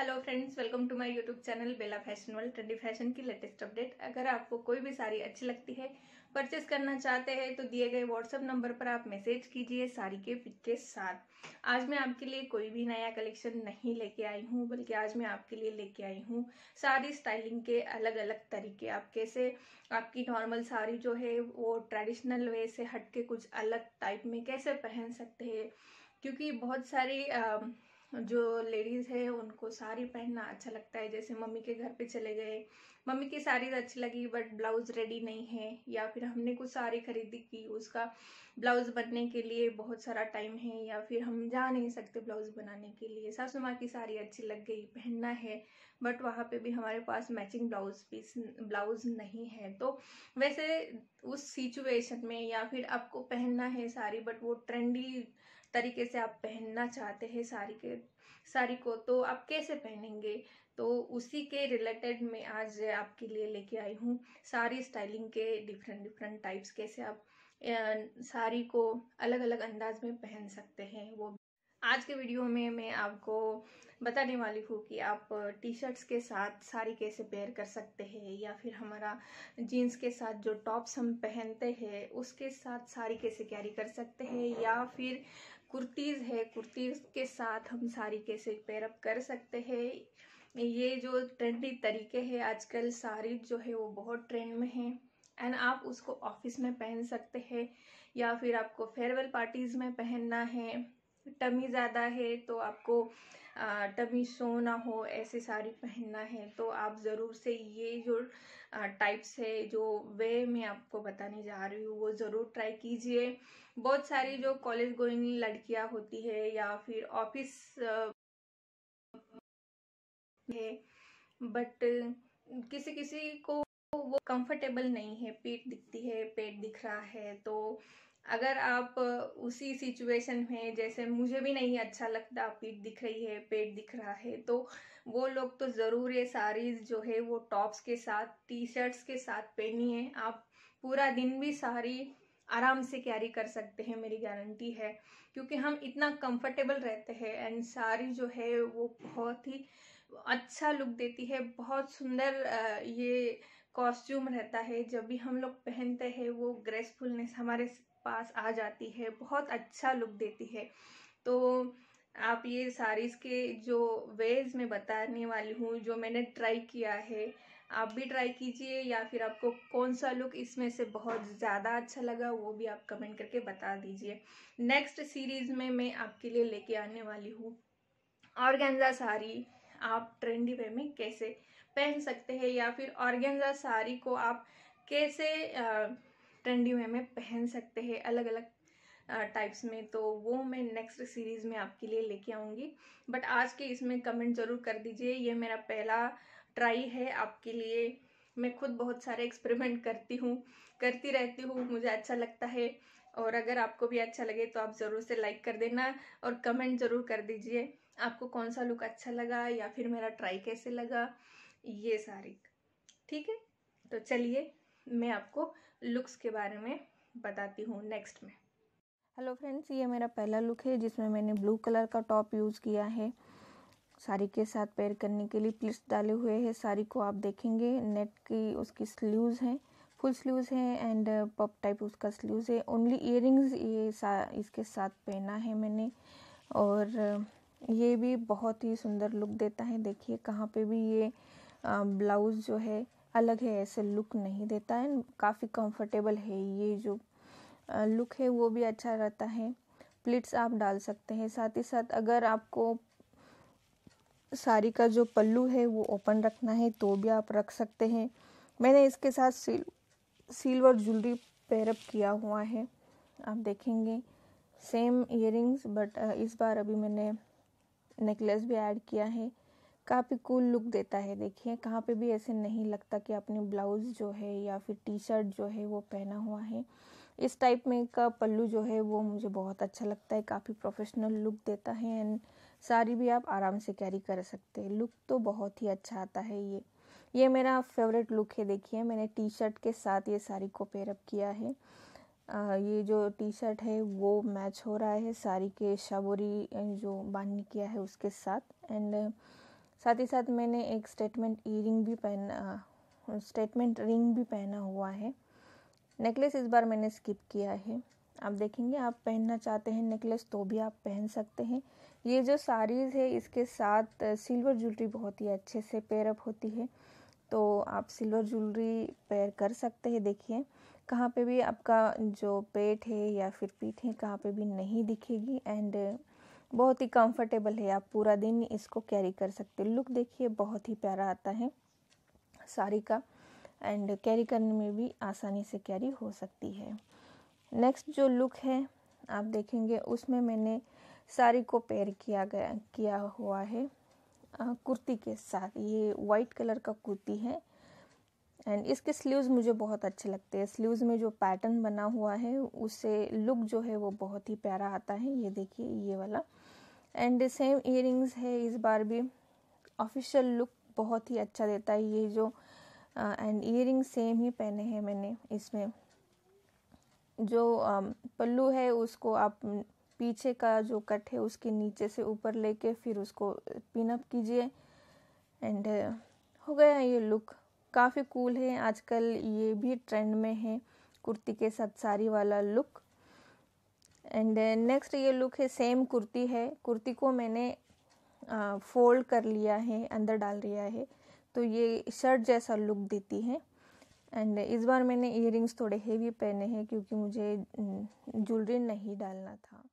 hello friends welcome to my YouTube channel Bela fashion world trendy fashion की latest update अगर आपको कोई भी साड़ी अच्छी लगती है परचेस करना चाहते हैं तो दिए गए व्हाट्सअप नंबर पर आप मैसेज कीजिए साड़ी के पिक के साथ आज मैं आपके लिए कोई भी नया कलेक्शन नहीं लेके आई हूँ बल्कि आज मैं आपके लिए लेके आई हूँ साड़ी स्टाइलिंग के अलग अलग तरीके आप कैसे आपकी नॉर्मल साड़ी जो है वो ट्रेडिशनल वे से हट के कुछ अलग टाइप में कैसे पहन सकते हैं क्योंकि बहुत सारी जो लेडीज़ है उनको साड़ी पहनना अच्छा लगता है जैसे मम्मी के घर पे चले गए मम्मी की साड़ी तो अच्छी लगी बट ब्लाउज़ रेडी नहीं है या फिर हमने कुछ साड़ी खरीदी की उसका ब्लाउज़ बनने के लिए बहुत सारा टाइम है या फिर हम जा नहीं सकते ब्लाउज़ बनाने के लिए सासू माँ की साड़ी अच्छी लग गई पहनना है बट वहाँ पे भी हमारे पास मैचिंग ब्लाउज़ पीस ब्लाउज़ नहीं है तो वैसे उस सिचुएशन में या फिर आपको पहनना है साड़ी बट वो ट्रेंडी तरीके से आप पहनना चाहते हैं साड़ी के साड़ी को तो आप कैसे पहनेंगे तो उसी के रिलेटेड मैं आज आपके लिए लेके आई हूँ सारी स्टाइलिंग के डिफरेंट डिफरेंट टाइप्स कैसे आप साड़ी को अलग अलग अंदाज में पहन सकते हैं वो आज के वीडियो में मैं आपको बताने वाली हूँ कि आप टी शर्ट्स के साथ साड़ी कैसे पेयर कर सकते हैं या फिर हमारा जीन्स के साथ जो टॉप्स हम पहनते हैं उसके साथ साड़ी कैसे कैरी कर सकते हैं या फिर कुर्तीज़ है कुर्तीज़ के साथ हम साड़ी कैसे पेयरअप कर सकते हैं ये जो ट्रेंडी तरीके हैं आजकल साड़ी जो है वो बहुत ट्रेंड में है एंड आप उसको ऑफिस में पहन सकते हैं या फिर आपको फेयरवेल पार्टीज़ में पहनना है टमी ज़्यादा है तो आपको टमी शो ना हो ऐसे साड़ी पहनना है तो आप ज़रूर से ये जो टाइप्स है जो वे मैं आपको बताने जा रही हूँ वो ज़रूर ट्राई कीजिए बहुत सारी जो कॉलेज गोइंग लड़कियाँ होती है या फिर ऑफिस है बट किसी किसी को वो कंफर्टेबल नहीं है पीठ दिखती है पेट दिख रहा है तो अगर आप उसी सिचुएशन में जैसे मुझे भी नहीं अच्छा लगता पीठ दिख रही है पेट दिख रहा है तो वो लोग तो ज़रूर ये साड़ीज़ जो है वो टॉप्स के साथ टी शर्ट्स के साथ पहनी है आप पूरा दिन भी साड़ी आराम से कैरी कर सकते हैं मेरी गारंटी है क्योंकि हम इतना कंफर्टेबल रहते हैं एंड साड़ी जो है वो बहुत ही अच्छा लुक देती है बहुत सुंदर ये कॉस्ट्यूम रहता है जब भी हम लोग पहनते हैं वो ग्रेसफुलनेस हमारे पास आ जाती है बहुत अच्छा लुक देती है तो आप ये साड़ीज़ के जो वेज में बताने वाली हूँ जो मैंने ट्राई किया है आप भी ट्राई कीजिए या फिर आपको कौन सा लुक इसमें से बहुत ज़्यादा अच्छा लगा वो भी आप कमेंट करके बता दीजिए नेक्स्ट सीरीज़ में मैं आपके लिए लेके आने वाली हूँ ऑर्गेन्जा साड़ी आप ट्रेंडी वे में कैसे पहन सकते हैं या फिर ऑर्गेन्जा साड़ी को आप कैसे आ, ट्रेंडी वे में पहन सकते हैं अलग अलग टाइप्स में तो वो मैं नेक्स्ट सीरीज़ में आपके लिए लेके आऊँगी बट आज के इसमें कमेंट ज़रूर कर दीजिए ये मेरा पहला ट्राई है आपके लिए मैं खुद बहुत सारे एक्सपेरिमेंट करती हूँ करती रहती हूँ मुझे अच्छा लगता है और अगर आपको भी अच्छा लगे तो आप ज़रूर से लाइक कर देना और कमेंट ज़रूर कर दीजिए आपको कौन सा लुक अच्छा लगा या फिर मेरा ट्राई कैसे लगा ये सारी ठीक है तो चलिए मैं आपको लुक्स के बारे में बताती हूँ नेक्स्ट में हेलो फ्रेंड्स ये मेरा पहला लुक है जिसमें मैंने ब्लू कलर का टॉप यूज़ किया है साड़ी के साथ पेयर करने के लिए प्लिट्स डाले हुए हैं साड़ी को आप देखेंगे नेट की उसकी स्लीव्स हैं फुल स्लीव्स हैं एंड पप टाइप उसका स्लीव्स है ओनली इयर ये सा इसके साथ पहना है मैंने और ये भी बहुत ही सुंदर लुक देता है देखिए कहाँ पे भी ये ब्लाउज़ जो है अलग है ऐसे लुक नहीं देता है काफ़ी कंफर्टेबल है ये जो लुक है वो भी अच्छा रहता है प्लिट्स आप डाल सकते हैं साथ ही साथ अगर आपको साड़ी का जो पल्लू है वो ओपन रखना है तो भी आप रख सकते हैं मैंने इसके साथ सिल सिल्वर ज्वेलरी पैरअप किया हुआ है आप देखेंगे सेम इयरिंग्स बट इस बार अभी मैंने नेकलेस भी ऐड किया है काफ़ी कूल लुक देता है देखिए कहाँ पे भी ऐसे नहीं लगता कि आपने ब्लाउज़ जो है या फिर टी शर्ट जो है वो पहना हुआ है इस टाइप में का पल्लू जो है वो मुझे बहुत अच्छा लगता है काफ़ी प्रोफेशनल लुक देता है एंड साड़ी भी आप आराम से कैरी कर सकते हैं लुक तो बहुत ही अच्छा आता है ये ये मेरा फेवरेट लुक है देखिए मैंने टी शर्ट के साथ ये साड़ी को पेयरअप किया है आ, ये जो टी शर्ट है वो मैच हो रहा है साड़ी के शाबोरी जो बांधनी किया है उसके साथ एंड साथ ही साथ मैंने एक स्टेटमेंट ई भी पहना स्टेटमेंट रिंग भी पहना हुआ है नेकलेस इस बार मैंने स्किप किया है आप देखेंगे आप पहनना चाहते हैं नेकलेस तो भी आप पहन सकते हैं ये जो साड़ीज़ है इसके साथ सिल्वर ज्वेलरी बहुत ही अच्छे से पेयरअप होती है तो आप सिल्वर ज्वेलरी पेयर कर सकते हैं देखिए कहाँ पे भी आपका जो पेट है या फिर पीठ है कहाँ पे भी नहीं दिखेगी एंड बहुत ही कंफर्टेबल है आप पूरा दिन इसको कैरी कर सकते हो लुक देखिए बहुत ही प्यारा आता है साड़ी का एंड कैरी करने में भी आसानी से कैरी हो सकती है नेक्स्ट जो लुक है आप देखेंगे उसमें मैंने साड़ी को पेयर किया गया किया हुआ है कुर्ती के साथ ये वाइट कलर का कुर्ती है एंड इसके स्लीव्स मुझे बहुत अच्छे लगते हैं स्लीव्स में जो पैटर्न बना हुआ है उससे लुक जो है वो बहुत ही प्यारा आता है ये देखिए ये वाला एंड सेम इयर है इस बार भी ऑफिशियल लुक बहुत ही अच्छा देता है ये जो एंड ईयरिंग सेम ही पहने हैं मैंने इसमें जो पल्लू है उसको आप पीछे का जो कट है उसके नीचे से ऊपर लेके फिर उसको पिनअप कीजिए एंड हो गया ये लुक काफ़ी कूल है आजकल ये भी ट्रेंड में है कुर्ती के साथ साड़ी वाला लुक एंड नेक्स्ट ये लुक है सेम कुर्ती है कुर्ती को मैंने फोल्ड कर लिया है अंदर डाल लिया है तो ये शर्ट जैसा लुक देती है एंड इस बार मैंने इयर थोड़े हेवी पहने हैं क्योंकि मुझे ज्वेलरी नहीं डालना था